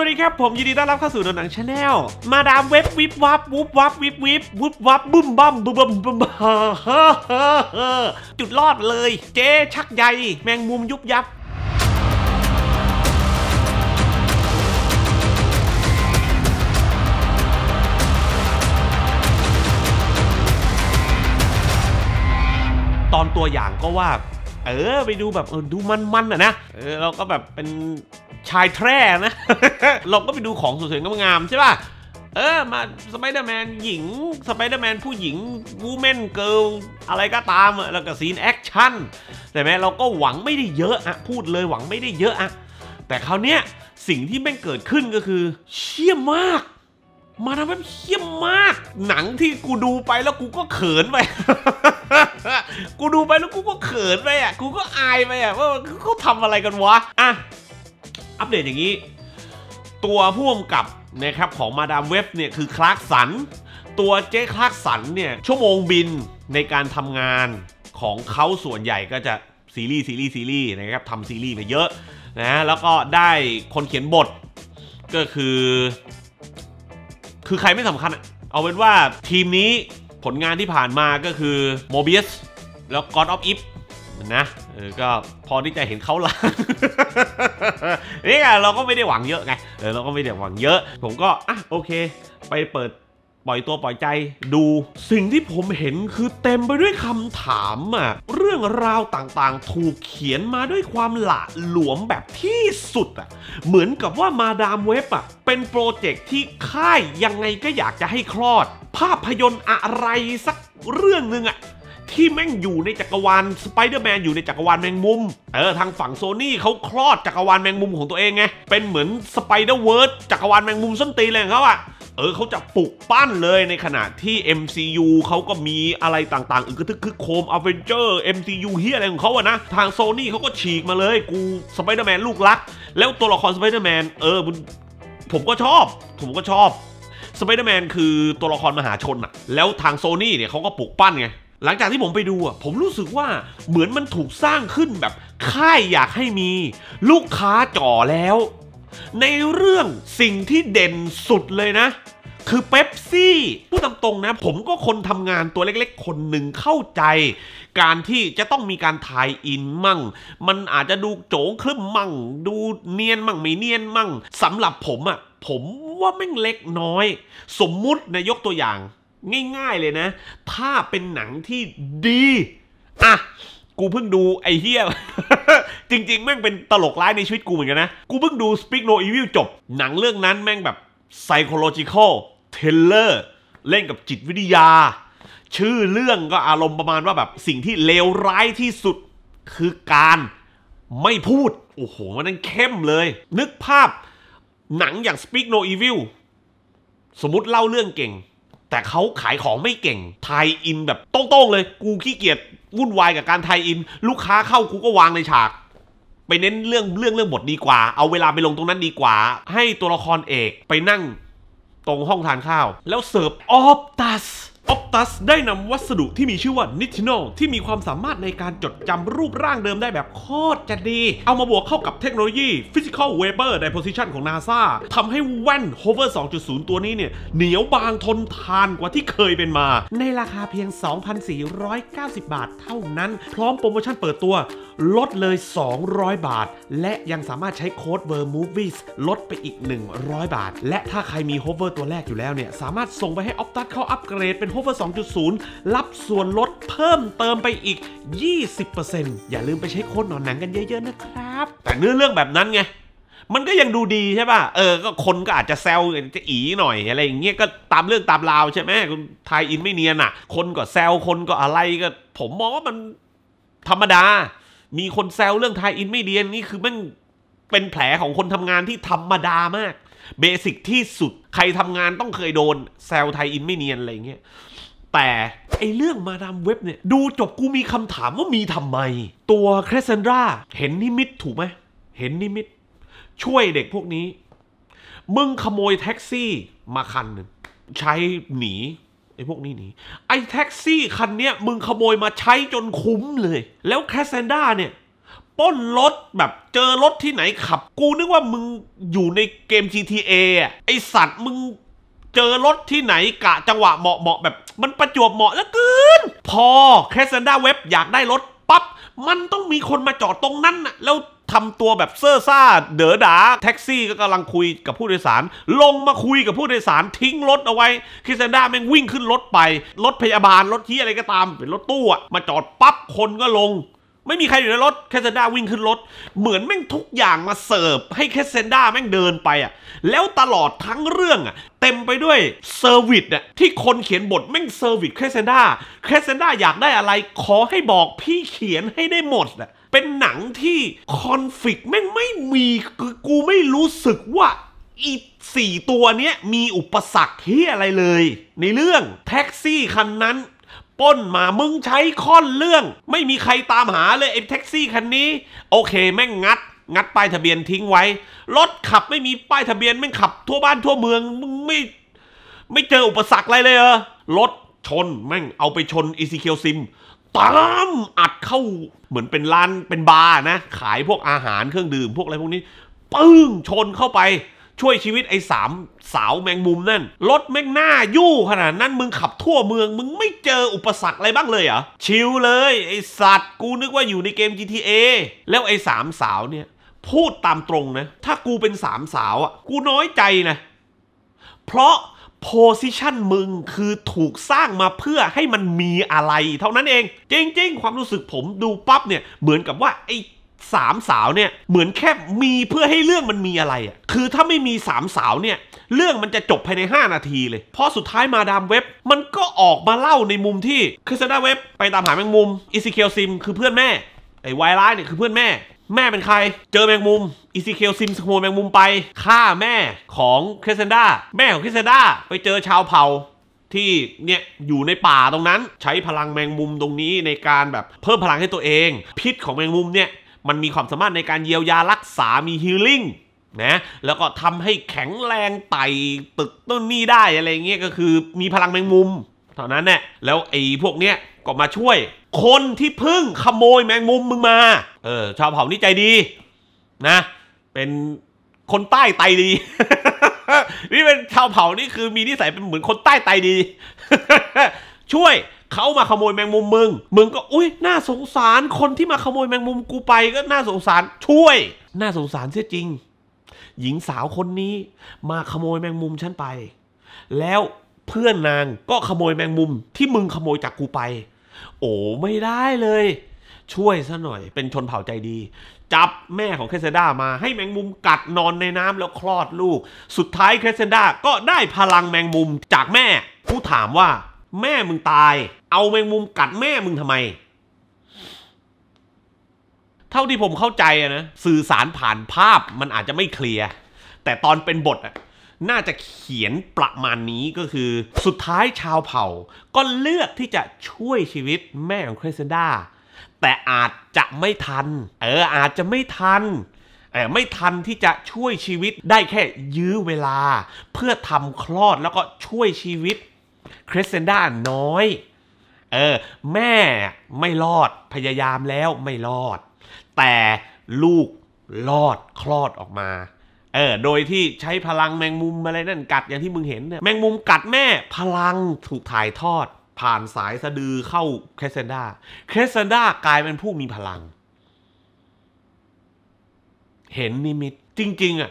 วัสดีครับผมยินดีต้อนรับเข้าสู่หนังชาแนลมาดามเว็บวิบวับวุบวับวิบวิบวุบวับบุ้มบ้มบุบมบ้มบุมบ้มจุดรอดเลยเจ๊ชักใหญ่แมงมุมยุบยับ ตอนตัวอย่างก็ว่า เออไปดูแบบดูมันๆอ่ะนะเออเราก็แบบเป็นชายแทร่นะเราก็ไปดูของสวยๆงามๆใช่ป่ะ เออมาสไปเดอร์แมนหญิงสไปเดอร์แมนผู้หญิงวูแมนเกิลอะไรก็ตามแล้วก็ซีนแอคชั่นแต่แม้เราก็หวังไม่ได้เยอะอะพูดเลยหวังไม่ได้เยอะอะแต่คราวเนี้ยสิ่งที่แม่งเกิดขึ้นก็คือ เชี่ยมาก มาทำให้เชี่ยมาก หนังที่กูดูไปแล้วกูก็เขินไปกูดูไปแล้วกูก็เขินไปอ่ะกูก็อายไปอ่ะว่าเขาทำอะไรกันวะอ่ะอัปเดตอย่างนี้ ตัวผู้กำกับนะครับของมาดามเว็บเนี่ยคือคลาร์กสัน ตัวเจ๊คลาร์กสันเนี่ยชั่วโมงบินในการทำงานของเขาส่วนใหญ่ก็จะ ซีรีส์ ซีรีส์ ซีรีส์นะครับทำซีรีส์ไปเยอะนะแล้วก็ได้คนเขียนบทก็คือ คือใครไม่สำคัญ เอาเป็นว่าทีมนี้ผลงานที่ผ่านมาก็คือ Mobius แล้ว God of If นะก็พอที่จะเห็นเขาละนี่ไงเรา ก็ไม่ได้หวังเยอะไงเออเราก็ไม่ได้หวังเยอะ ผมก็อ่ะโอเคไปเปิดปล่อยตัวปล่อยใจ ดูสิ่งที่ผมเห็นคือเต็มไปด้วยคำถามอะเรื่องราวต่างๆ ถูกเขียนมาด้วยความหละหลวมแบบที่สุดอะเหมือนกับว่ามาดามเว็บอะเป็นโปรเจกต์ที่ค่ายยังไงก็อยากจะให้คลอด ภาพยนตร์อะไร สักเรื่องหนึ่งอะที่แม่งอยู่ในจักรวาลสไปเดอร์แมนอยู่ในจักรวาลแมงมุมเออทางฝั่งโซนี่เขาคลอดจักรวาลแมงมุมของตัวเองไงเป็นเหมือนสไปเดอร์เวิร์ดจักรวาลแมงมุมส้นตีนอะของเขาอะเออเขาจะปลุกปั้นเลยในขณะที่ MCU เขาก็มีอะไรต่างๆอึกทึกคึกโคมอเวนเจอร์ MCU เฮียอะไรของเขาอะนะทางโซนี่เขาก็ฉีกมาเลยกูสไปเดอร์แมนลูกรัก แล้วตัวละครสไปเดอร์แมนเออผมก็ชอบผมก็ชอบสไปเดอร์แมนคือตัวละครมหาชนอะแล้วทางโซนี่เนี่ยเขาก็ปลุกปั้นไงหลังจากที่ผมไปดูอ่ะผมรู้สึกว่าเหมือนมันถูกสร้างขึ้นแบบค่ายอยากให้มี ลูกค้าจ่อแล้ว ในเรื่องสิ่งที่เด่นสุดเลยนะ คือเป๊ปซี่พูดตตรงนะ ผมก็คนทำงานตัวเล็กๆ คนหนึ่งเข้าใจ การที่จะต้องมีการทายอินมั่ง มันอาจจะดูโจงคลึ้มมั่ง ดูเนียนมั่งไม่เนียนมั่งสำหรับผมอ่ะผมว่าแม่งเล็กน้อย สมมุตินะยกตัวอย่างง่ายๆเลยนะ ถ้าเป็นหนังที่ดี อ่ะ กูเพิ่งดูไอ้เฮีย จริงๆ แม่งเป็นตลกร้ายในชีวิตกูเหมือนกันนะ กูเพิ่งดู Speak No Evil จบ หนังเรื่องนั้นแม่งแบบ psychological thriller เล่นกับจิตวิทยา ชื่อเรื่องก็อารมณ์ประมาณว่าแบบ สิ่งที่เลวร้ายที่สุด คือการไม่พูด โอ้โห มันนั้นเข้มเลย นึกภาพหนังอย่าง Speak No Evil สมมติเล่าเรื่องเก่งแต่เขาขายของไม่เก่ง ไทยอินแบบโต้งๆเลย กูขี้เกียจวุ่นวายกับการไทยอิน ลูกค้าเข้ากูก็วางในฉาก ไปเน้นเรื่องเรื่องเรื่องบทดีกว่า เอาเวลาไปลงตรงนั้นดีกว่า ให้ตัวละครเอกไปนั่งตรงห้องทานข้าว แล้วเสิร์ฟออฟตัส Optus ได้นำวัสดุที่มีชื่อว่า n i t i n o ที่มีความสามารถในการจดจำรูปร่างเดิมได้แบบโคตรจะดี เอามาบวกเข้ากับเทคโนโลยี Physical Vapor Deposition ของ NASA ทำให้แว่น Hover 2.0 ตัวนี้เนี่ย เหนียวบางทนทานกว่าที่เคยเป็นมา ในราคาเพียง 2,490 บาทเท่านั้นพร้อมโปรโมชั่นเปิดตัว ลดเลย 200 บาท และยังสามารถใช้โค้ด v e r m o v i e s ลดไปอีก 100 บาท และถ้าใครมี Hover ตัวแรกอยู่แล้วเนี่ยสามารถส่งไปให้ Optus เขาอัปเกรดเป็น Hover 2.0 รับส่วนลดเพิ่มเติมไปอีก 20%อย่าลืมไปใช้โค้ดหนอนหนังกันเยอะๆนะครับ แต่เนื้อเรื่องแบบนั้นไง มันก็ยังดูดีใช่ป่ะ เออ ก็คนก็อาจจะแซวจะอีหน่อยอะไรอย่างเงี้ย ก็ตามเรื่องตามราวใช่ไหมคุณทายอินไม่เนียนอ่ะ คนก็แซว คนก็อะไรก็ ผมมองว่ามันธรรมดา มีคนแซวเรื่องทายอินไม่เนียนนี่คือมันเป็นแผลของคนทำงานที่ธรรมดามาก เบสิกที่สุด ใครทำงานต้องเคยโดน แซวไทยอินไม่เนียนอะไรอย่างเงี้ยแต่ ไอเรื่องมาดามเว็บเนี่ย ดูจบกูมีคำถามว่ามีทำไม ตัวเครเซนราเห็นนิมิตถูกไหมเห็นนิมิต ช่วยเด็กพวกนี้ มึงขโมยแท็กซี่มาคันหนึ่งใช้หนี ไอพวกนี้หนีไอแท็กซี่คันเนี้ยมึงขโมยมาใช้จนคุ้มเลย แล้วแคสเซนด้าเนี่ยป้นรถแบบเจอรถที่ไหนขับ กูนึกว่ามึงอยู่ในเกม GTA อ่ะไอสัตว์มึงเจอรถที่ไหนกะจังหวะเหมาะเหมาะแบบ มันประจวบเหมาะเหลือเกินพอแคสเซนด้าเว็บอยากได้รถปั๊บมันต้องมีคนมาจอดตรงนั้นน่ะแล้วทำตัวแบบเซ่อซ่าเด๋อดาแท็กซี่ก็กำลังคุยกับผู้โดยสาร ลงมาคุยกับผู้โดยสารทิ้งรถเอาไว้คิซนด้าแม่งวิ่งขึ้นรถไป รถพยาบาล รถที่อะไรก็ตาม เป็นรถตู้อะมาจอดปั๊บคนก็ลงไม่มีใครอยู่ในรถแคสเซนด้าวิ่งขึ้นรถ เหมือนแม่งทุกอย่างมาเสิร์ฟให้แคสเซนด้าแม่งเดินไปอ่ะ แล้วตลอดทั้งเรื่องอ่ะเต็มไปด้วยเซอร์วิสอ่ะที่คนเขียนบทแม่งเซอร์วิสแคสเซนด้าแคสเซนด้าอยากได้อะไร ขอให้บอกพี่เขียนให้ได้หมดอ่ะเป็นหนังที่คอนฟ lict แม่งไม่มีกูไม่รู้สึกว่าอีสี่ตัวเนี้ย มีอุปสรรคที่อะไรเลย ในเรื่องแท็กซี่คันนั้นป้น มา มึง ใช้ค่อน เรื่อง ไม่มีใครตามหา เลยไอ้แท็กซี่ คันนี้ โอเค แม่งงัด งัดป้ายทะเบียนทิ้งไว้ รถ ขับไม่มีป้ายทะเบียนแม่งขับทั่วบ้านทั่วเมืองมึงไม่ ไม่เจอ อุปสรรคอะไรเลยเออรถ ชนแม่งเอาไปชนอีซีเคียวซิมตามอัดเข้าเหมือนเป็นร้านเป็น บาร์นะ ขายพวกอาหารเครื่องดื่มพวกอะไรพวกนี้ปึ้งชนเข้าไปช่วยชีวิตไอ้สามสาวแมงมุม นั่นรถแม่งหน้ายู่ขนาด นั้นมึงขับทั่วเมืองมึงไม่เจออุปสรรคอะไรบ้างเลยเหรอ ชิวเลย ไอ้สัตว์ กูนึกว่าอยู่ในเกม GTA แล้วไอ้สามสาวเนี่ยพูดตามตรงนะ ถ้ากูเป็นสามสาวอ่ะกูน้อยใจนะ เพราะโพสิชันมึงคือถูกสร้างมาเพื่อให้มันมีอะไร เท่านั้นเองจริงๆ ความรู้สึกผมดูปั๊บเนี่ยเหมือนกับว่าไอ้สามสาวเนี่ย เหมือนแค่มีเพื่อให้เรื่องมันมีอะไรอะ่ะคือถ้าไม่มีสามสาวเนี่ย เรื่องมันจะจบภายใน 5 นาทีเลย เพราะสุดท้ายมาดามเว็บมันก็ออกมาเล่าในมุมที่ครซนดาเว็บ ไปตามหาแมงมุมอิซิเคียวซิมคือเพื่อนแม่ไอ้ไวร้ายเนี่ยคือเพื่อนแม่ แม่เป็นใคร เจอแมงมุมอิซิเคียวซิมสโมแมงมุมไปฆ่าแม่ของคริสเซนดาแม่ของคริสเซนดาไปเจอชาวเผ่าที่เนี่ยอยู่ในป่าตรงนั้น ใช้พลังแมงมุมตรงนี้ในการแบบเพิ่มพลังให้ตัวเอง พิษของแมงมุมเนี่ยมันมีความสามารถในการเยียวยารักษามีฮีลิ่งนะ แล้วก็ทำให้แข็งแรงไต่ตึกต้นนี้ได้อะไรเงี้ย ก็คือมีพลังแมงมุม เท่านั้นแหละ แล้วไอ้พวกเนี้ยก็มาช่วย คนที่พึ่งขโมยแมงมุมมึงมา เออชาวเผ่านี่ใจดีนะ เป็นคนใต้ไตดี นี่เป็นชาวเผ่านี่คือมีนิสัยเป็นเหมือนคนใต้ไตดี ช่วยเขามาขโมยแมงมุมมึง มึงก็อุ้ยน่าสงสารคนที่มาขโมยแมงมุมกูไปก็น่าสงสารช่วย น่าสงสารเสียจริง หญิงสาวคนนี้ มาขโมยแมงมุมฉันไป แล้วเพื่อนนางก็ขโมยแมงมุมที่มึงขโมยจากกูไป โอ้ไม่ได้เลย ช่วยซะหน่อย เป็นชนเผ่าใจดี จับแม่ของเคสเซดามาให้แมงมุมกัดนอนในน้ำแล้วคลอดลูก สุดท้ายเคสเซดาก็ได้พลังแมงมุมจากแม่ ผู้ถามว่าแม่มึงตายเอาแมงมุมกัดแม่มึงทำไม เท่าที่ผมเข้าใจนะสื่อสารผ่านภาพมันอาจจะไม่เคลียร์แต่ตอนเป็นบทอะน่าจะเขียนประมาณนี้ก็คือ สุดท้ายชาวเผ่า ก็เลือกที่จะช่วยชีวิตแม่ของคริสดาแต่อาจจะไม่ทันเอออาจจะไม่ทันไม่ทันที่จะช่วยชีวิตได้แค่ยื้อเวลาเพื่อทำคลอดแล้วก็ช่วยชีวิตคริสเซนดาน้อยเออแม่ไม่รอดพยายามแล้วไม่รอด แต่ลูกรอดคลอดออกมาเออโดยที่ใช้พลังแมงมุมอะไรนั่นกัดอย่างที่มึงเห็นเนี่ยแมงมุมกัดแม่พลังถูกถ่ายทอด ผ่านสายสะดือเข้าเคสเซนดาเคสเซนดากลายเป็นผู้มีพลัง เห็นนิมิต จริงๆ อ่ะ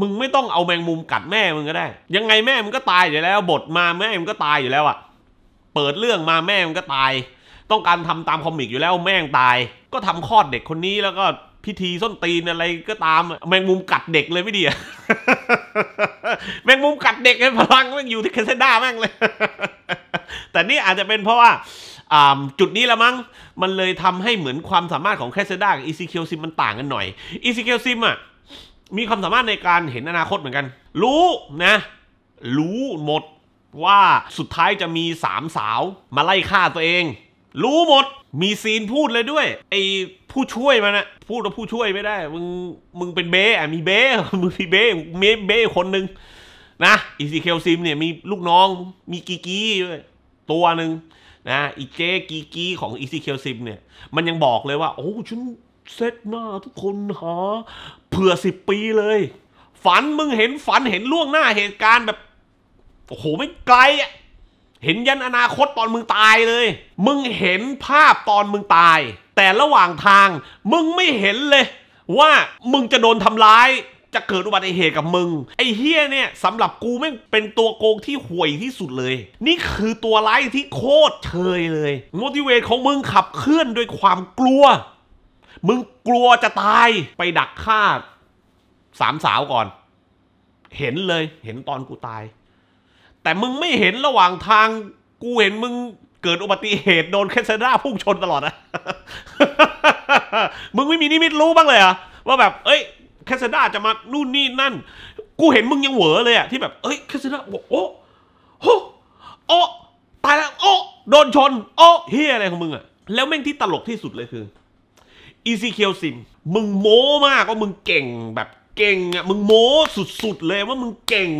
มึงไม่ต้องเอาแมงมุมกัดแม่มึงก็ได้ ยังไงแม่มึงก็ตายอยู่แล้วบทมาแม่มึงก็ตายอยู่แล้วอ่ะเปิดเรื่องมาแม่มันก็ตายต้องการทำตามคอมิกอยู่แล้วแม่งตายก็ทำคลอดเด็กคนนี้แล้วก็พิธีส้นตีนอะไรก็ตามแมงมุมกัดเด็กเลยไม่ดีอะแมงมุมกัดเด็กไอ้พลังมันอยู่ที่เคสดาแม่งเลย แต่นี่อาจจะเป็นเพราะว่าจุดนี้ละมั้งมันเลยทำให้เหมือนความสามารถของแคสเซด้ากับอีซีเคียวซิมมันต่างกันหน่อยอีซีเคียวซิมอ่ะมีความสามารถในการเห็นอนาคตเหมือนกัน รู้นะ รู้หมดว่าสุดท้ายจะมีสามสาวมาไล่ฆ่าตัวเอง รู้หมดมีซีนพูดเลยด้วยไอผู้ช่วยมันอะพูดว่าผู้ช่วยไม่ได้ มึงมึงเป็นเบ้อะมีเบ้มึงมีเบ้เมเบ้คนหนึ่งนะอีซีเคลซิมเนี่ยมีลูกน้องมีกีกีด้วยตัวหนึ่งนะอีเจกีกีของอีซีเคลซิมเนี่ยมันยังบอกเลยว่า โอ้ ฉันเซตหน้าทุกคนหาเผื่อสิบปีเลย ฝันมึงเห็นฝันเห็นล่วงหน้าเหตุการณ์แบบโอ้โหไม่ไกลอ่ะเห็นยันอนาคตตอนมึงตายเลย มึงเห็นภาพตอนมึงตาย แต่ระหว่างทาง มึงไม่เห็นเลย ว่ามึงจะโดนทำร้าย จะเกิดอุบัติเหตุกับมึง ไอ้เฮียเนี่ยสำหรับกูแม่งเป็นตัวโกงที่ห่วยที่สุดเลย นี่คือตัวร้ายที่โคตรเชยเลยโมดิเวตของมึงขับเคลื่อนด้วยความกลัวมึงกลัวจะตายไปดักฆ่าสามสาวก่อน เห็นเลยเห็นตอนกูตายแต่มึงไม่เห็นระหว่างทางกูเห็นมึงเกิดอุบัติเหตุโดนแคสเซด้าพุ่งชนตลอดนะมึงไม่มีนิมิตรู้บ้างเลยอะว่าแบบ เอ้ยแคสเซด้าจะมานู่นนี่นั่น กูเห็นมึงยังเหวอเลยอะที่แบบเอ้ยแคสเซด้าโอ้โหโอ้ตายแล้วโอ้โดนชนโอ้เฮียอะไรของมึงอะแล้วแม่งที่ตลกที่สุดเลยคือ อีซีเคียวซิมมึงโม้มากว่ามึงเก่งแบบเก่งอะมึงโม้สุดๆเลยว่ามึงเก่ง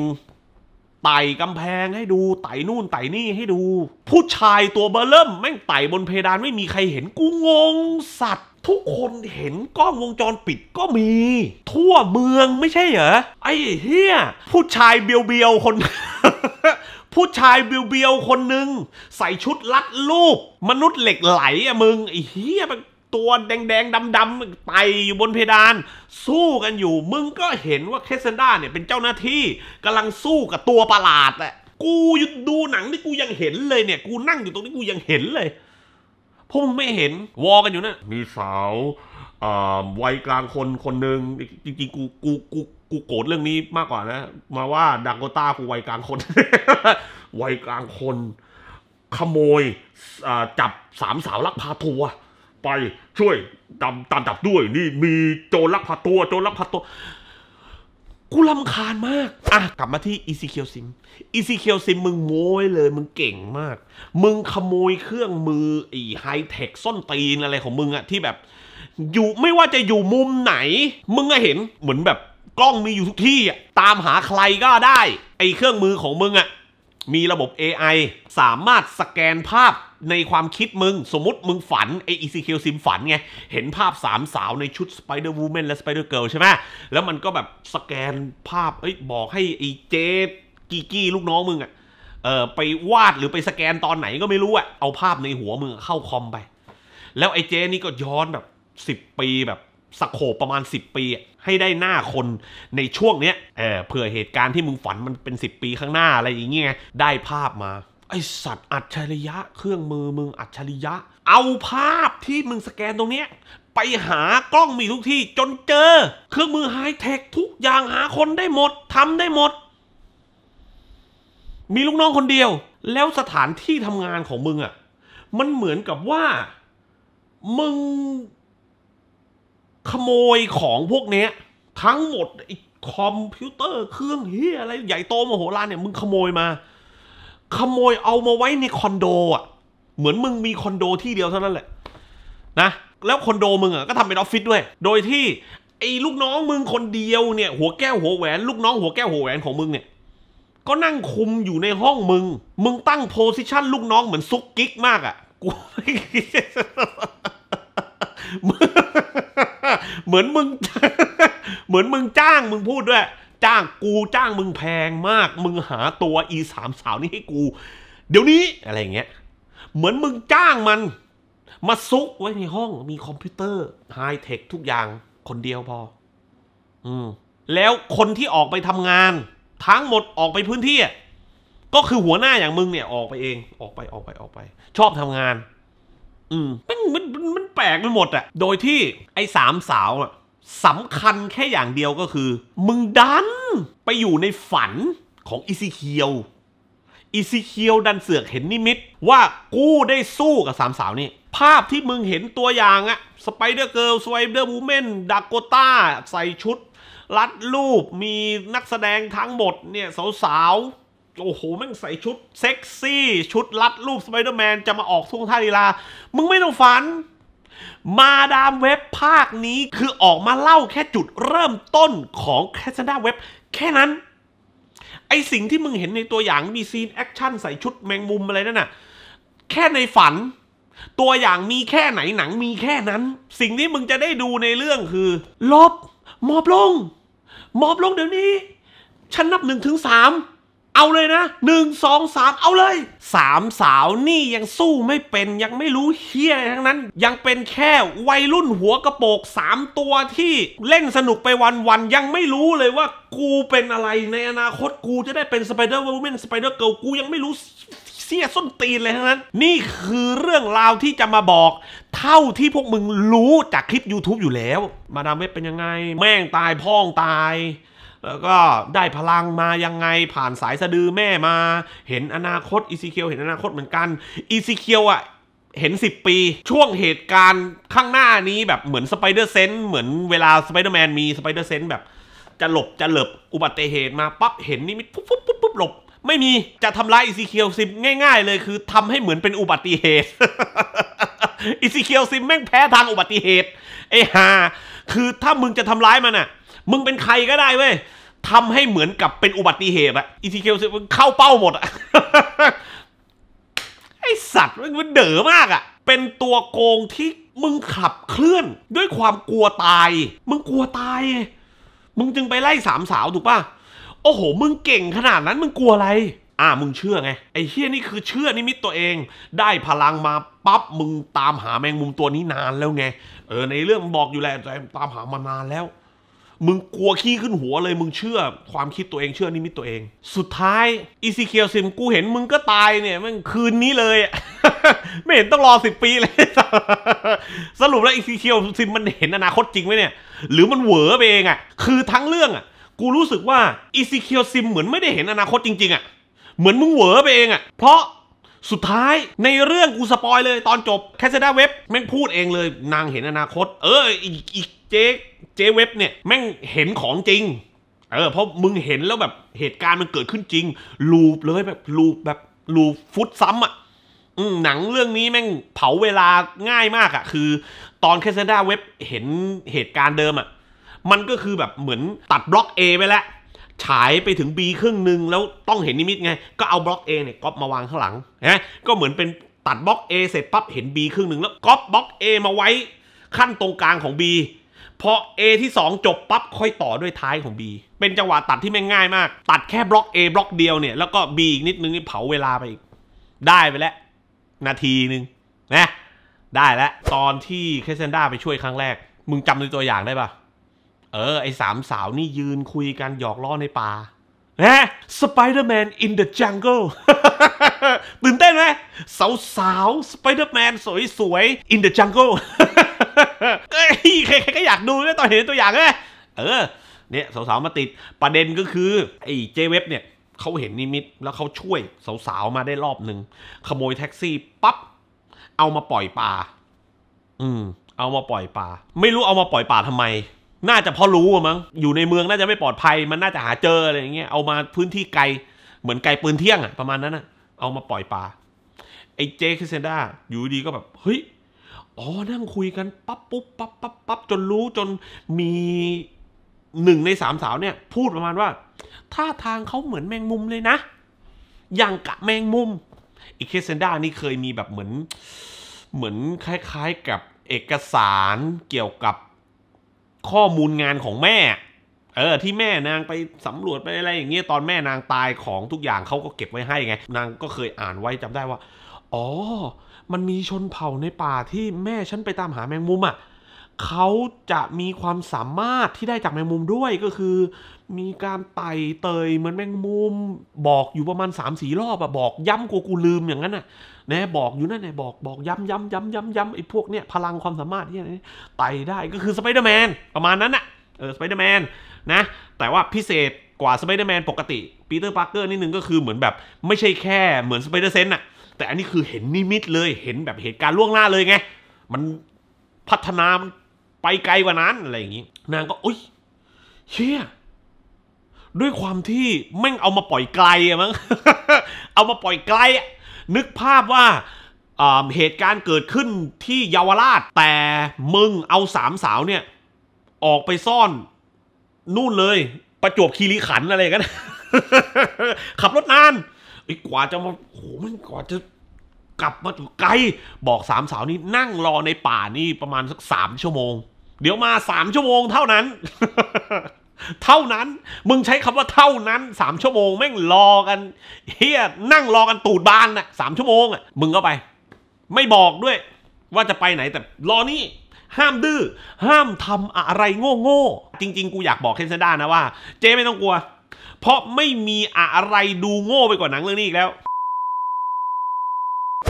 ไต่ กำแพงให้ดู ไต่นู่นไต่นี่ให้ดู ผู้ชายตัวเบอเริ่มแม่งไต่บนเพดานไม่มีใครเห็นกูงงสัตว์ ทุกคนเห็นกล้องวงจรปิดก็มี ทั่วเมืองไม่ใช่เหรอ ไอ้เฮียผู้ชายเบียวๆ คน ผู้ชายเบียวๆ คนหนึ่ง ใส่ชุดลัดรูป มนุษย์เหล็กไหลอะมึง ไอ้เฮียมันตัวแดงๆดำๆไตอยู่บนเพดาน สู้กันอยู่ มึงก็เห็นว่าเคสเซนด้าเนี่ยเป็นเจ้าหน้าที่กำลังสู้กับตัวประหลาดแหละกูยุดดูหนังที่กูยังเห็นเลยเนี่ย กูนั่งอยู่ตรงนี้กูยังเห็นเลยพวกมึงไม่เห็นวอกันอยู่นะมีสาววัยกลางคนคนหนึ่งจริงๆกูกูกูกูโกรธเรื่องนี้มากกว่านะ มาว่าดังโกต้ากูวัยกลางคน วัยกลางคน ขโมยจับสามสาวลักพาตัวไปช่วยตามตามจับด้วยนี่มีโจรลักพาตัว โจรลักพาตัว กูลำคาญมากอ่ะกลับมาที่อีซีเคียวซิมอีซีเคียวซิมมึงโม้ยเลยมึงเก่งมาก มึงขโมยเครื่องมือ ไอ้ไฮเทคส้นตีนอะไรของมึงอะที่แบบ อยู่ ไม่ว่าจะอยู่มุมไหน มึงอะเห็นเหมือนแบบกล้องมีอยู่ทุกที่อะตามหาใครก็ได้ไอ้เครื่องมือของมึงอะมีระบบ AI สามารถสแกนภาพในความคิดมึง สมมติมึงฝัน ไออีซีเคียวซิมฝันไง เห็นภาพสามสาวในชุดสไปเดอร์วูแมนและสไปเดอร์เกิลใช่ไหมแล้วมันก็แบบสแกนภาพเอ้ยบอกให้ไอเจกีกี้ลูกน้องมึงอะเออไปวาดหรือไปสแกนตอนไหนก็ไม่รู้อะเอาภาพในหัวมึงเข้าคอมไป แล้วไอเจนี่ก็ย้อนแบบสิบปีแบบสักโขปประมาณสิบปี ให้ได้หน้าคนในช่วงเนี้ยเออเผื่อเหตุการณ์ที่มึงฝันมันเป็นสิบปีข้างหน้าอะไรอย่างเงี้ยได้ภาพมาไอสัตว์อัจฉริยะเครื่องมือมึงอัจฉริยะ เอาภาพที่มึงสแกนตรงเนี้ยไปหากล้องมีทุกที่จนเจอ เครื่องมือไฮเทคทุกอย่างหาคนได้หมดทำได้หมด มีลูกน้องคนเดียว แล้วสถานที่ทำงานของมึงอะ่ะมันเหมือนกับว่า มึงขโมยของพวกเนี้ยทั้งหมดไอคอมพิวเตอร์ เครื่องเฮียอะไรใหญ่โตมโหฬารเนี่ยมึงขโมยมาขโมยเอามาไว้ในคอนโดอ่ะ เหมือนมึงมีคอนโดที่เดียวเท่านั้นแหละนะแล้วคอนโดมึงอ่ะก็ทำเป็นออฟฟิศด้วย โดยที่ไอ้ลูกน้อง มึงคนเดียวเนี่ย หัวแก้วหัวแหวนลูกน้องหัวแก้วหัวแหวนของมึงเนี่ยก็นั่งคุมอยู่ในห้องมึง มึงตั้งโพสิชันลูกน้องเหมือนซุกกิ๊กมากอ่ะกูเหมือนมึงเหมือนมึงจ้างมึงพูดด้วยจ้างกูจ้างมึงแพงมาก มึงหาตัวอีสามสาวนี่ให้กู เดี๋ยวนี้อะไรเงี้ยเหมือนมึงจ้างมัน มาซุกไว้ในห้องมีคอมพิวเตอร์ไฮเทคทุกอย่างคนเดียวพอ อืม แล้วคนที่ออกไปทำงาน ทั้งหมดออกไปพื้นที่ก็คือหัวหน้าอย่างมึงเนี่ย ออกไปเองออกไปออกไปออกไป ชอบทำงาน อืมมันมันมันแปลกไปหมดอะโดยที่ไอ้สามสาวอะสำคัญแค่อย่างเดียวก็คือ มึงดันไปอยู่ในฝันของอิซิเคียวอิซิเคียวดันเสือกเห็นนิมิตว่ากู้ได้สู้กับสามสาวนี่ ภาพที่มึงเห็นตัวอย่างอะสไปเดอร์เกิลสไปเดอร์บูเมนดากโกต้า ใส่ชุด รัดรูปมีนักแสดงทั้งหมดเนี่ยสาวๆ โอ้โหแม่งใส่ชุด เซ็กซี่ ชุดรัดรูป สไปเดอร์แมน จะมาออกทุ่งท่าลีลา มึงไม่ต้องฝันมาดามเว็บภาคนี้คือออกมาเล่าแค่จุดเริ่มต้นของแคสดาเว็บ แค่นั้น ไอสิ่งที่มึงเห็นในตัวอย่างมีซีนแอคชั่นใส่ชุดแมงมุมอะไรนั่นน่ะแค่ในฝัน ตัวอย่างมีแค่ไหนหนังมีแค่นั้น สิ่งที่มึงจะได้ดูในเรื่องคือ ลบ มอบลง มอบลงเดี๋ยวนี้ ฉันนับหนึ่งถึงสามเอาเลยนะหนึ่งสองสามเอาเลยสามสาวนี่ยังสู้ไม่เป็นยังไม่รู้เฮียอะไรทั้งนั้นยังเป็นแค่วัยรุ่นหัวกระโปกสามตัวที่เล่นสนุกไปวันวันยังไม่รู้เลยว่ากูเป็นอะไร ในอนาคตกูจะได้เป็นสไปเดอร์วูแมนสไปเดอร์เกิลกู ยังไม่รู้เสียส้นตีน เลยทั้งนั้นนี่คือเรื่องราวที่จะมาบอก เท่าที่พวกมึงรู้จากคลิป YouTube อยู่แล้ว มาดามเว็บเป็นยังไงแม่งตายพ่องตายแล้วก็ได้พลังมายังไงผ่านสายสะดือแม่มาเห็นอนาคตอีซีเคียวเห็นอนาคตเหมือนกันอีซีเคียวอ่ะเห็น 10 ปี ช่วงเหตุการณ์ข้างหน้านี้แบบเหมือนสไปเดอร์เซนเหมือนเวลาสไปเดอร์แมนมีสไปเดอร์เซนแบบ จะหลบจะหลบอุบัติเหตุมา ปั๊บ เห็นนี่มิดปุ๊บปุ๊บปุ๊บปุ๊บหลบ ไม่มีจะทำร้ายอีซีเคียวซิมง่ายๆ เลยคือทำให้เหมือนเป็นอุบัติเหตุอีซีเคียวซิมแม่งแพ้ทางอุบัติเหตุไอ้ฮาคือถ้ามึงจะทำร้ายมันอะมึงเป็นใครก็ได้เว้ยทำให้เหมือนกับเป็นอุบัติเหตุอะอีทีเคลเข้าเป้าหมดอะไอสัตว์มันเด๋อมากอะเป็นตัวโกงที่มึงขับเคลื่อนด้วยความกลัวตาย มึงกลัวตาย มึงจึงไปไล่สามสาวถูกป่ะโอ้โห มึงเก่งขนาดนั้นมึงกลัวอะไรอ่ามึงเชื่อไง ไอ้เฮี้ยนี่คือเชื่อนิมิตตัวเอง ได้พลังมาปั๊บ มึงตามหาแมงมุมตัวนี้นานแล้วไง เออ ในเรื่องบอกอยู่แล้วตามหามานานแล้วมึงกลัวขี้ขึ้นหัวเลยมึงเชื่อความคิดตัวเองเชื่อนิมิตตัวเอง สุดท้ายอีซีเคียวซิมกูเห็นมึงก็ตายเนี่ยมันคืนนี้เลยไม่เห็นต้องรอสิบปีเลย สรุปแล้วอีซีเคียวซิมมันเห็นอนาคตจริงไหมเนี่ย หรือมันเหวอไปเองอะ่ะคือทั้งเรื่องอะ่ะ กูรู้สึกว่าอีซีเคียวซิม เหมือนไม่ได้เห็นอนาคตจริงๆอะ่ะ เหมือนมึงเหวอไปเองอะ่ะ เพราะสุดท้ายในเรื่องกูสปอยเลยตอนจบแคสเซด้าเว็บแม่งพูดเองเลย นางเห็นอนาคต เอออีกเจ๊เจเว็บเนี่ย แม่งเห็นของจริง เออเพราะมึงเห็นแล้วแบบเหตุการณ์มันเกิดขึ้นจริง ลูปเลยแบบลูปแบบลูปฟุตซ้ำอ่ะหนังเรื่องนี้แม่งเผาเวลาง่ายมากอะคือตอนแคสเซนดาเว็บเห็นเหตุการณ์เดิมอะมันก็คือแบบเหมือนตัดบล็อก A ไปแล้ว ฉายไปถึง B ครึ่งหนึ่งแล้วต้องเห็นนิมิตไง ก็เอาบล็อก A เนี่ยก๊อปมาวางข้างหลังนะก็เหมือนเป็นตัดบล็อก A เสร็จปั๊บเห็น B ครึ่งหนึ่งแล้วก๊อปบล็อก A มาไว้ ขั้นตรงกลางของ B พอ A ที่ 2 จบปั๊บค่อยต่อด้วยท้ายของ B เป็นจังหวะตัดที่ไม่ง่ายมาก ตัดแค่บล็อก A บล็อกเดียวเนี่ยแล้วก็ B อีกนิดนึงนี่เผาเวลาไปอีก ได้ไปแล้ว นาทีนึงนะ ได้แล้ว ตอนที่เคสเซนด้าไปช่วยครั้งแรก มึงจำในตัวอย่างได้ปะเออ ไอสามสาวนี่ยืนคุยกัน หยอกล้อในป่านะสไปเดอร์แมนอินเดอะจังเกิลตื่นเต้นไหมสาวสาวสไปเดอร์แมนสวยสวยอินเดอะจังเกิลใครๆก็อยากดูนยตอนเห็นตัวอย่างลยเออ เนี่ยสาวๆมาติดประเด็นก็คือไอ้เจเว็บ เนี่ยเขาเห็นนิมิตแล้วเขาช่วยสาวๆมาได้รอบหนึ่งขโมยแท็กซี่ปั๊บเอามาปล่อยป่า อืมเอามาปล่อยป่า ไม่รู้เอามาปล่อยป่าทำไม น่าจะพอรู้มั้งอยู่ในเมืองน่าจะไม่ปลอดภัย มันน่าจะหาเจออะไรอย่างเงี้ยเอามาพื้นที่ไกลเหมือนไกลปืนเที่ยงอะประมาณนั้นอะเอามาปล่อยป่า ไอ้เจคิเซนดาอยู่ดีก็แบบ เฮ้ยอ๋อ นั่งคุยกันปั๊บปุ๊บปั๊บปั๊บปั๊บจนรู้จนมีหนึ่งในสามสาวเนี่ย พูดประมาณว่าท่าทางเขาเหมือนแมงมุมเลยนะ อย่างกะแมงมุมอีเคเซนด้านี่เคยมีแบบเหมือน เหมือนคล้ายๆกับเอกสารเกี่ยวกับข้อมูลงานของแม่ เออที่แม่นางไปสำรวจไปอะไรอย่างเงี้ยตอนแม่นางตายของทุกอย่างเขาก็เก็บไว้ให้ไง นางก็เคยอ่านไว้จำได้ว่า อ๋อมันมีชนเผ่าในป่าที่แม่ฉันไปตามหาแมงมุมอ่ะเขาจะมีความสามารถที่ได้จากแมงมุมด้วยก็คือ มีการไต่เตย เหมือนแมงมุมบอกอยู่ประมาณ3ามสี่รอบอะบอกย้ำกูกูลืมอย่างนั้นอะนะบอกอยู่นั่นนหะบอกบอกย้ำย้ำย้ำย้ำย้ำไอ้พวกเนี้ยพลังความสามารถที่ไต่ได้ก็คือสไปเดอร์แมนประมาณนั้นอะเออสไปเดอร์แมนนะแต่ว่าพิเศษกว่าสไปเดอร์แมนปกติปีเตอร์พาร์เกอร์นิดนึงก็คือเหมือนแบบไม่ใช่แค่เหมือนสไปเดอร์เซนอะแต่อันนี้คือเห็นนิมิตเลยเห็นแบบเหตุการณ์ล่วงหน้าเลยไง มันพัฒนามันไปไกลกว่านั้น อะไรอย่างนี้ นางก็อุ้ยเชี่ยด้วยความที่แม่งเอามาปล่อยไกลอะมั้งเอามาปล่อยไกลนึกภาพว่าเหตุการณ์เกิดขึ้นที่เยาวราช แต่มึงเอาสามสาว เนี่ย ออกไปซ่อน นู่นเลย ประจวบคีรีขันอะไรกันขับรถนานไอ้กว่าจะมาโอ้โหมันกว่าจะกลับมาถึงไกล บอกสามสาวนี่นั่งรอในป่านี่ประมาณสักสามชั่วโมง เดี๋ยวมาสามชั่วโมงเท่านั้น เท่านั้น มึงใช้คำว่าเท่านั้นสามชั่วโมงแม่งรอกันเฮียนั่งรอกันตูดบานน่ะสามชั่วโมงอ่ะมึงก็ไป ไม่บอกด้วย ว่าจะไปไหนแต่รอนี่ห้ามดื้อห้ามทำอะไรโง่ๆจริงๆกูอยากบอกเคนเซด้านะว่า เจ๊ไม่ต้องกลัวเพราะไม่มีอะไรดูโง่ไปกว่าหนังเรื่องนี้อีกแล้ว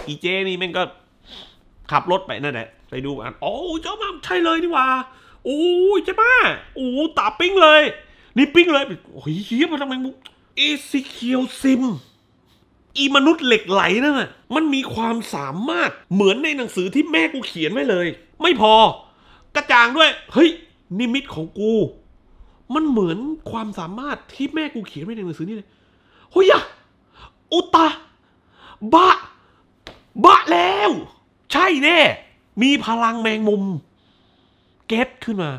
อีเจนี่แม่งก็ขับรถไปนั่นแหละ ไปดูอ่ะโอ้เจ้ามาใช่เลยนี่ว่าโอ้ยเจ้ามาโอ้ตาปิ้งเลย นี่ปิ้งเลยโอ้ยเฮียมันทำไมมุกเอซิเคียวซิม อีมนุษย์เหล็กไหลนั่นน่ะ มันมีความสามารถเหมือนในหนังสือที่แม่กูเขียนไว้เลย ไม่พอ กระจ่างด้วย เฮ้ย นิมิตของกูมันเหมือนความสามารถที่แม่กูเขียนไว้ในหนังสือนี่เลยหุยะอุตาบะ บะแล้ว ใช่แน่ มีพลังแมงมุมเก็ตขึ้นมา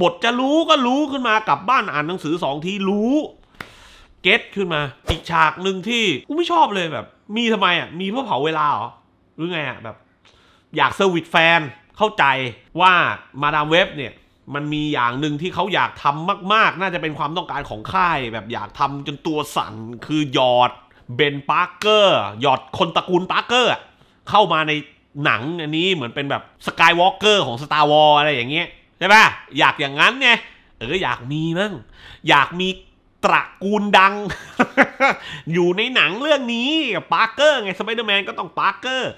บทจะรู้ก็รู้ขึ้นมากลับบ้านอ่านหนังสือสองที รู้ เก็ตขึ้นมา อีกฉากหนึ่งที่กูไม่ชอบเลยแบบ มีทำไมอ่ะ มีเพื่อเผาเวลาหรอ หรือไงอ่ะแบบ อยากเซอร์วิสแฟนเข้าใจว่ามาดามเว็บ เนี่ยมันมีอย่างหนึ่งที่เขาอยากทำมากๆ น่าจะเป็นความต้องการของค่าย แบบอยากทำจนตัวสั่นคือหยอดเบนปาร์เกอร์หยอดคนตระกูลปาร์เกอร์เข้ามาในหนังอันนี้เหมือนเป็นแบบสกายวอล์กเกอร์ของ Star War อะไรอย่างเงี้ยใช่ปะอยากอย่างนั้นไงเอออยากมีมั้งอยากมีตระกูลดัง อยู่ในหนังเรื่องนี้ปาร์เกอร์ไงสไปเดอร์แมนก็ต้องปาร์เกอร์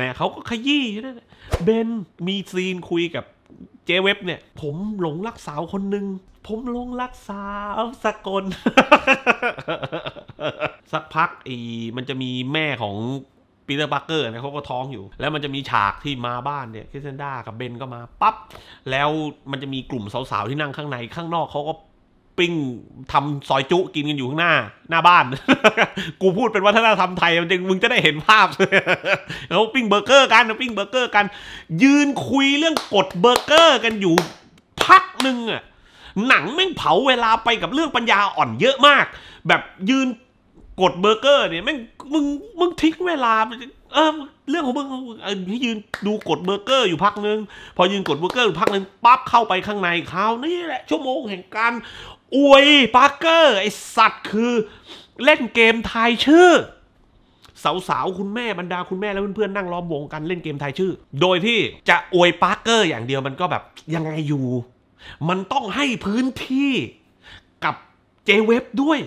นะเขาก็ขยี้นเบนมีซีนคุยกับเจเว็บเนี่ยผมหลงรักสาวคนหนึ่งผมหลงรักสาวสกล สักพักอีมันจะมีแม่ของ ปีเตอร์ปาร์เกอร์นะเขาก็ท้องอยู่ แล้วมันจะมีฉากที่มาบ้านเนี่ยคริสเซนด้ากับเบนก็มาปับ๊บแล้วมันจะมีกลุ่มสาวๆ ที่นั่งข้างในข้างนอกเขาก็ิ้งทำซอยจุกินกันอยู่ข้างหน้า หน้าบ้าน กูพูดเป็นวัฒนธรรมไทยมันมึงจะได้เห็นภาพเขาปิ้งเบอร์เกอร์กันปิ้งเบอร์เกอร์กัน ยืนคุยเรื่องกดเบอร์เกอร์ กันอยู่พักหนึ่งอ่ะหนังแม่งเผาเวลาไปกับเรื่องปัญญาอ่อนเยอะมาก แบบยืนกดเบอร์เกอร์เนี่ยแม่งมึงมึงทิ้งเวลา เออเรื่องของมึงให้ยืนดูกดเบอร์เกอร์อยู่พักนึงพอยืนกดเบอร์เกอร์อยู่พักนึงปั๊บเข้าไปข้างในเขานี่แหละชั่วโมงแห่งการอวยปาร์เกอร์ ไอสัตว์คือ เล่นเกมทายชื่อ สาวๆ คุณแม่บรรดาคุณแม่และเพื่อนๆ นั่งล้อมวงกันเล่นเกมทายชื่อ โดยที่จะอวยปาร์เกอร์อย่างเดียวมันก็แบบยังไงอยู่ มันต้องให้พื้นที่กับเจเว็บด้วย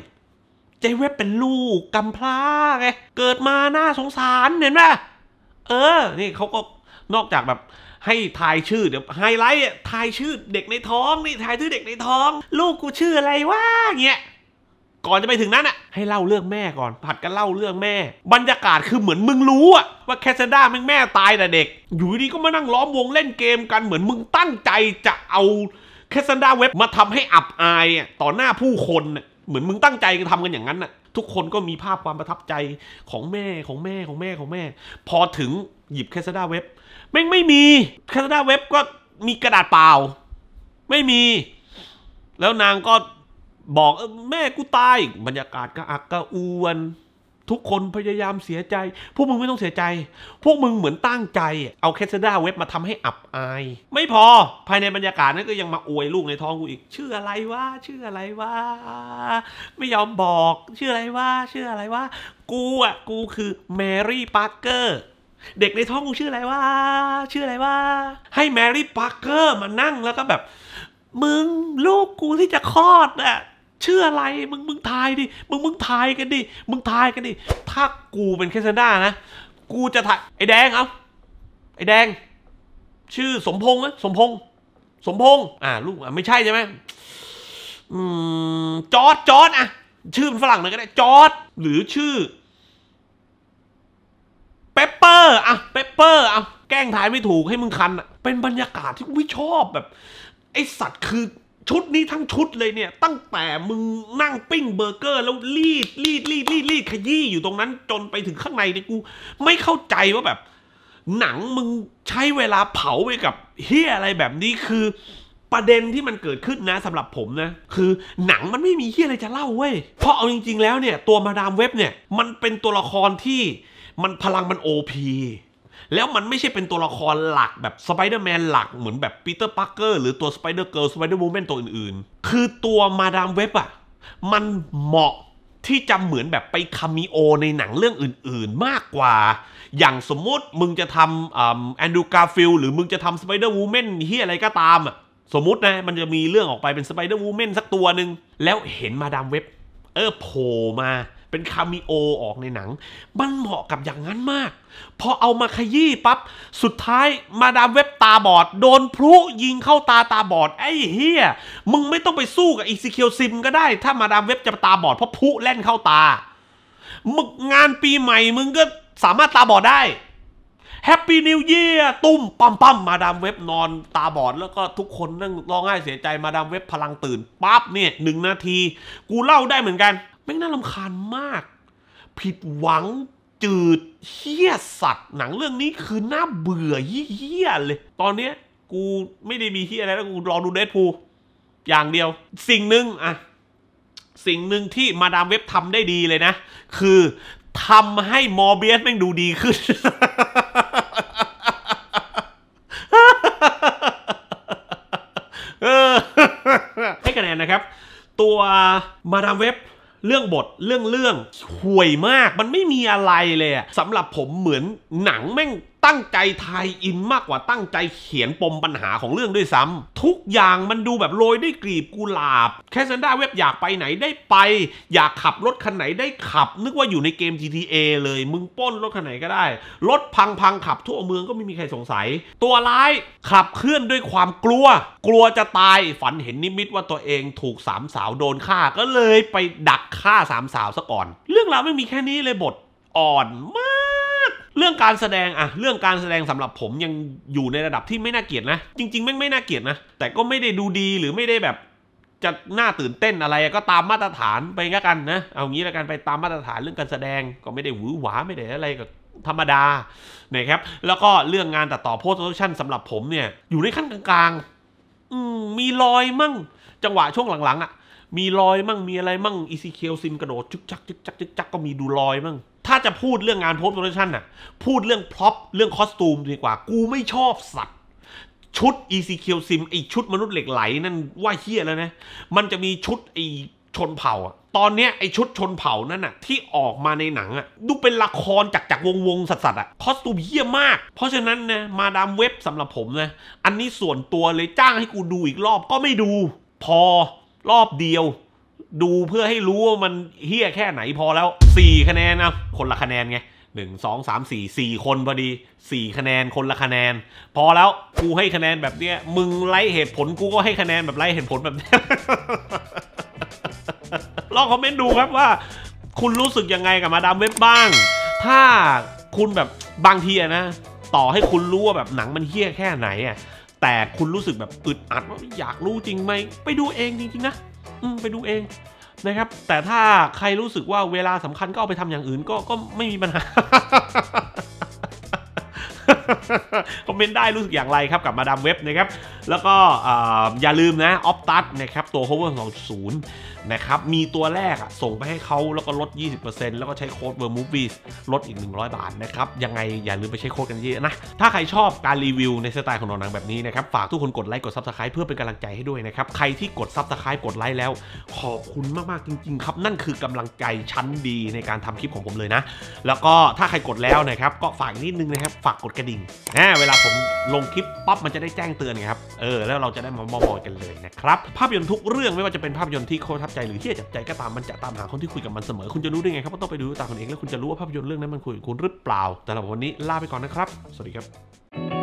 เจเว็บเป็นลูกกำพร้าไงเกิดมาหน้าสงสารเห็นไหมเออนี่เขาก็นอกจากแบบให้ทายชื่อเดี๋ยวไฮไลท์ทายชื่อเด็กในท้องนี่ทายชื่อเด็กในท้องลูกกูชื่ออะไรวะเงี้ยก่อนจะไปถึงนั้นอ่ะให้เล่าเรื่องแม่ก่อน ผัดกันเล่าเรื่องแม่ บรรยากาศคือเหมือนมึงรู้อ่ะว่าแคสเด้าแม่งแม่ตายแต่เด็กอยู่ดีก็มานั่งล้อมวงเล่นเกมกันเหมือนมึงตั้งใจจะเอาแคสเด้าเว็บมาทำให้อับอายต่อหน้าผู้คนเหมือนมึงตั้งใจจะทำกันอย่างนั้นอ่ะทุกคนก็มีภาพความประทับใจของแม่ของแม่ของแม่ของแม่ พอถึงหยิบแคสเด้าเว็บแม่งไม่มีแคนาดาเว็บก็มีกระดาษเปล่า ไม่มี แล้วนางก็บอกแม่กูตายบรรยากาศก็อักก็อวน ทุกคนพยายามเสียใจ พวกมึงไม่ต้องเสียใจ พวกมึงเหมือนตั้งใจ เอาแคสด้าเว็บมาทำให้อับอาย ไม่พอ ภายในบรรยากาศนั้นก็ยังมาอวยลูกในท้องกูอีก ชื่ออะไรวะชื่ออะไรวะไม่ยอมบอกชื่ออะไรวะชื่ออะไรวะกูอ่ะกู คือแมรี่ปาร์เกอร์เด็กในท้องกูชื่ออะไรวะ ชื่ออะไรวะ ให้แมรี่ปาร์เกอร์มานั่งแล้วก็แบบ มึงลูกกูที่จะคลอดอะชื่ออะไร มึงมึงทายดิ มึงมึงทายกันดิ มึงทายกันดิ ถ้ากูเป็นแคสซด้านะ กูจะทาย ไอ้แดงเอาไอ้แดง ชื่อสมพงษ์ไหมสมพงษ์ สมพงษ์ อ่า ลูกอ่ะไม่ใช่ใช่ไหมอืมจอร์ดจอร์ดอ่ะ ชื่อเป็นฝรั่งเลยก็ได้จอร์ดหรือชื่อเปปเปอร์อ่ะเปปเปอร์อ่ะแกล้งทายไม่ถูกให้มึงคันอ่ะเป็นบรรยากาศที่กูไม่ชอบแบบ ไอสัตว์คือชุดนี้ทั้งชุดเลยเนี่ย ตั้งแต่มึงนั่งปิ้งเบอร์เกอร์ แล้วรีดรีดรีดรีดรีด ขยี้อยู่ตรงนั้น จนไปถึงข้างในเนี่ยกู ไม่เข้าใจว่าแบบ หนังมึงใช้เวลาเผาไปกับเฮียอะไรแบบนี้คือประเด็นที่มันเกิดขึ้นนะสำหรับผมนะคือ หนังมันไม่มีเฮียอะไรจะเล่าเว้ยเพราะเอาจริงๆแล้วเนี่ย ตัวมาดามเว็บเนี่ย มันเป็นตัวละครที่มันพลังมันโอพีแล้วมันไม่ใช่เป็นตัวละครหลักแบบสไปเดอร์แมนหลักเหมือนแบบปีเตอร์พาร์เกอร์หรือตัวสไปเดอร์เกิร์ลสไปเดอร์วูแมนตัวอื่นๆ คือตัวมาดามเว็บอ่ะ มันเหมาะที่จะเหมือนแบบไปคามิโอในหนังเรื่องอื่นๆมากกว่า อย่างสมมติมึงจะทำแอนดูการฟิลหรือมึงจะทำสไปเดอร์วูแมนเฮียอะไรก็ตามอ่ะสมมตินะมันจะมีเรื่องออกไปเป็นสไปเดอร์วูแมนสักตัวหนึ่งแล้วเห็นมาดามเว็บเออโผล่มาเป็นคามิโอออกในหนัง มันเหมาะกับอย่างนั้นมาก พอเอามาขยี้ปับ๊บ สุดท้ายมาดามเว็บตาบอด โดนพลุยิงเข้าตาตาบอด ไอ้เฮียมึงไม่ต้องไปสู้กับอีซิเคียวซิมก็ได้ ถ้ามาดามเว็บจะตาบอด เพราะพลุแล่นเข้าตามึกงานปีใหม่มึงก็สามารถตาบอดได้แฮปปี้นิวเยียตุ้มปั๊มปั๊มมาดามเว็บนอนตาบอด แล้วก็ทุกคนนั่งร้องไห้เสียใจมาดามเว็บพลังตื่นปั๊บเนี่ยหนึ่งนาที กูเล่าได้เหมือนกันแม่งน่าลำคาญมาก ผิดหวังจืดเฮี้ยสัตว์ หนังเรื่องนี้คือน่าเบื่อเฮี้ยเลย ตอนเนี้ย กูไม่ได้มีเฮี้ยอะไรแล้วกูรอดูเดทพูอย่างเดียว สิ่งหนึ่งอะสิ่งหนึ่งที่มาดามเว็บทำได้ดีเลยนะ คือทำให้มอร์เบียส แม่งดูดีขึ้น ให้คะแนนนะครับ ตัวมาดามเว็บเรื่องบทเรื่องเรื่องห่วยมากมันไม่มีอะไรเลยสํสำหรับผมเหมือนหนังแม่งตั้งใจทายอินมากกว่าตั้งใจเขียนปมปัญหาของเรื่องด้วยซ้ำทุกอย่างมันดูแบบโรยด้วยกลีบกุหลาบ แคสซันดาเว็บอยากไปไหนได้ไปอยากขับรถคันไหนได้ขับ นึกว่าอยู่ในเกม GTA เลยมึงป้นรถคันไหนก็ได้ รถพังพังขับทั่วเมืองก็ไม่มีใครสงสัย ตัวร้ายขับเคลื่อนด้วยความกลัว กลัวจะตายฝันเห็นนิมิตว่าตัวเองถูกสามสาวโดนฆ่าก็เลยไปดักฆ่าสามสาวซะก่อนเรื่องราวไม่มีแค่นี้เลยบทอ่อนมากเรื่องการแสดงอะเรื่องการแสดงสำหรับผมยังอยู่ในระดับที่ไม่น่าเกลียดนะจริงๆไม่ไม่น่าเกลียดนะแต่ก็ไม่ได้ดูดีหรือไม่ได้แบบจะน่าตื่นเต้นอะไรก็ตามมาตรฐานไปก็กันนะเอางี้แล้วกันไปตามมาตรฐานเรื่องการแสดงก็ไม่ได้หวือหวาไม่ได้อะไรกับธรรมดาเนี่ยครับ แล้วก็เรื่องงานตัดต่อโพสต์โซลูชันสำหรับผมเนี่ยอยู่ในขั้นกลางๆอืมมีรอยมั่ง จังหวะช่วงหลังๆอะ่ะ มีรอยมั่งมีอะไรมั่ง อีซีเคียวซิมกระโดดจึกจักจึกจักจึกจักก็มีดูรอยมั่งถ้าจะพูดเรื่องงานโพสโปรดักชันน่ะ พูดเรื่องพร็อพเรื่องคอสตูมดีกว่า กูไม่ชอบสัตว์ ชุด e c q sim ไอชุดมนุษย์เหล็กไหลนั่นว่าเฮี้ยแล้วนะ มันจะมีชุดไอชนเผ่าตอนเนี้ยไอชุดชนเผ่านั่นน่ะ ที่ออกมาในหนังอ่ะดูเป็นละครจากจากวง วงสัตวๆอ่ะ คอสตูมเฮี้ยมาก เพราะฉะนั้นนะมาดามเว็บสำหรับผมนะอันนี้ส่วนตัวเลยจ้างให้กูดูอีกรอบก็ไม่ดู พอรอบเดียวดูเพื่อให้รู้ว่ามันเฮี้ยแค่ไหนพอแล้ว 4 คะแนนนะคนละคะแนนไงหนึ่งสองสามสี่สี่คนพอดีสี่คะแนนคนละคะแนน พอแล้ว กูให้คะแนนแบบเนี้ยมึงไล่เหตุผลกูก็ให้คะแนนแบบไล่เหตุผลแบบนี้ลองคอมเมนต์ดูครับว่า คุณรู้สึกยังไงกับมาดามเว็บบ้าง ถ้าคุณแบบบางทีนะ ต่อให้คุณรู้ว่าแบบหนังมันเฮี้ยแค่ไหนอ่ะแต่คุณรู้สึกแบบอึดอัดว่าอยากรู้จริงไหมไปดูเองจริงๆนะไปดูเองนะครับ แต่ถ้าใครรู้สึกว่าเวลาสำคัญก็เอาไปทำอย่างอื่นก็ก็ไม่มีปัญหาคอมเมนต์ได้รู้สึกอย่างไรครับ กับมาดามเว็บนะครับ แล้วก็อย่าลืมนะออฟตัสนะครับ ตัว Hover 20นะครับมีตัวแรกส่งไปให้เขาแล้วก็ลด 20%แล้วก็ใช้โค้ด v e r m o v i e s ลดอีก 100 บาทนะครับ ยังไงอย่าลืมไปใช้โค้ดกันเยอะนะ ถ้าใครชอบการรีวิวในสไตล์ของหนังแบบนี้นะครับ ฝากทุกคนกดไลค์กดซับสไคร b ์เพื่อเป็นกำลังใจให้ด้วยนะครับใครที่กดซับสไคร b ์กดไลค์แล้ว ขอบคุณมากๆจริงๆครับนั่นคือกำลังใจชั้นดีในการทำคลิปของผมเลยนะ แล้วก็ถ้าใครกดแล้วนะครับก็ฝากนิดนึงนะครับ ฝากกดกระดิิงนะเวลาผมลงคลิปปั๊บมันจะได้แจ้งเตือนครับ เออแล้วเราจะได้มามอยกันเลยนะครับ ภาพยนตร์ทุกเรื่องไม่ว่าจะเป็นภาพยนตร์ที่โคตรทับใจหรือที่จับใจก็ตามมันจะตามหาคนที่คุยกับมันเสมอ คุณจะรู้ได้ไงครับว่าต้องไปดูตามคนเองแล้วคุณจะรู้ว่าภาพยนตร์เรื่องนั้นมันคุยกับคุณหรือเปล่า แต่สำหรับวันนี้ลาไปก่อนนะครับ สวัสดีครับ